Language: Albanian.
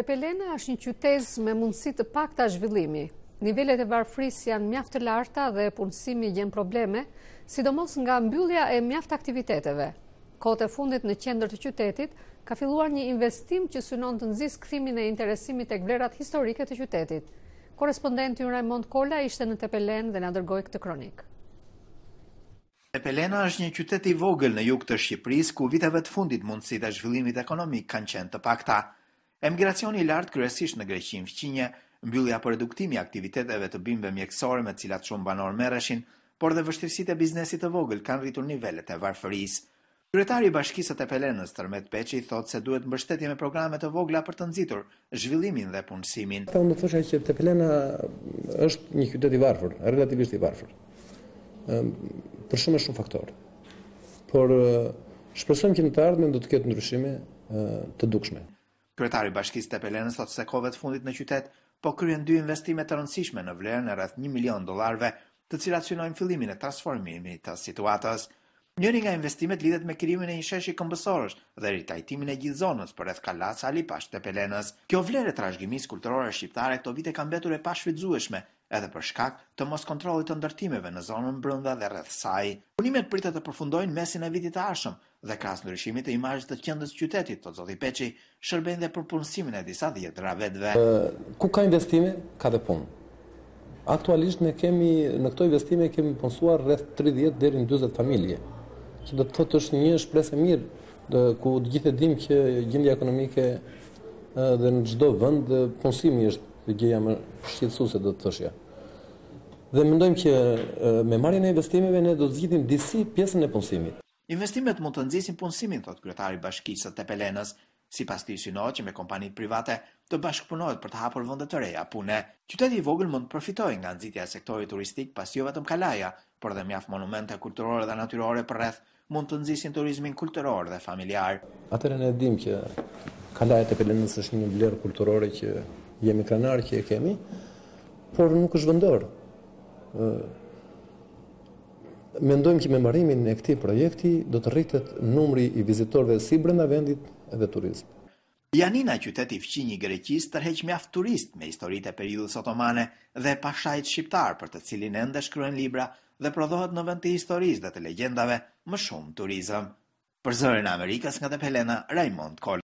Tepelena është një qytez me mundësi të pak të zhvillimi. Nivellet e varfris janë mjaftë larta dhe punësimi gjen probleme, sidomos nga mbyllja e mjaftë aktiviteteve. Kote fundit në qendër të qytetit, ka filluar një investim që synon të nëzis këthimin e interesimit e kvlerat historike të qytetit. Korespondent të Raimond Kolla ishte në Tepelen dhe në dërgoj këtë kronik. Tepelena është një qytet i vogël në jug të Shqipërisë ku viteve të fundit mundësitë e zhvillimit ekonomik kanë qenë të pakta. Emigracioni i lartë kryesisht në Greqinë fqinje mbyllja për reduktimi aktiviteteve të bimëve mjekësore me të cilat shumë banor merreshin, por dhe vështirësitë e biznesit të vogël kanë rritur nivelet e varfërisë. Kryetari i Bashkisë së Pelenës, Tërmet Peçi, thotë se duhet mbështetje me programe të vogla për të nxitur zhvillimin dhe punësimin. Po unë thosha thoshë që Tepelena është një qytet i varfër, relativisht i varfër. Ëm ehm, për shumë e shumë faktor. Por eh, shpresojmë që në të ardhmen do të ketë ndryshime eh, të dukshme. Kryetari i Bashkisë të Pelenës thotë se kohëve të fundit në qytet po kryen dy investime të rëndësishme në vlerën e rreth 1 milion dollarëve, të cilat synojnë fillimin e transformimit të situatës. Njëri nga investimet lidhet me krijimin e një sheshi këmbësorësh dhe ritajtimin e gjithë zonës për rreth Kalaca Ali Pashë të Pelenës. Kjo vlerë trashëgimisë kulturore shqiptare këto vite ka mbetur e pa edhe për shkak të mos kontrollit të ndërtimeve në zonën brenda dhe rreth saj. Punimet pritet të përfundojnë mesin e vitit të ardhshëm dhe krahas ndryshimit të imazhit të qendrës qytetit, të zoti Peçi shërben dhe për punësimin e disa dhjetëra vetëve. Ku ka investime, ka dhe punë. Aktualisht ne kemi në këto investime kemi punësuar rreth 30 deri në 40 familje. Që do të thotë është një shpresë mirë dhe ku të gjithë e dim që gjendja ekonomike dhe në çdo vend punësimi është dhe gjëja më shqetësuese do të thoshja. Dhe mendojmë që me marrjen e investimeve ne do të zgjidhim disi pjesën e punësimit. Investimet mund të nxjesin punësimin, thot kryetari i bashkisë së Tepelenës. Sipas tij synohet që me kompanitë private të bashkëpunohet për të hapur vende të reja pune. Qyteti i vogël mund të përfitojë nga nxitja e sektorit turistik pas jo vetëm Kalaja, por edhe mjaft monumente kulturore dhe natyrore për rreth mund të nxjesin turizmin kulturor dhe familjar. Atëherë ne dimë që Kalaja e Tepelenës është një vlerë kulturore që jemi kanarë që e kemi, por nuk është ë Mendojmë që me marimin e këti projekti do të rritet numri i vizitorve si brenda vendit dhe turizm. Janina, qyteti fqinjë i Greqis, tërheq mjaft turist me historitë e periudhës otomane dhe pashajt shqiptar për të cilin e shkruajnë libra dhe prodohet në vend të historisë dhe të legendave më shumë turizm. Për e Amerikës nga të pelena, Raimond Kol.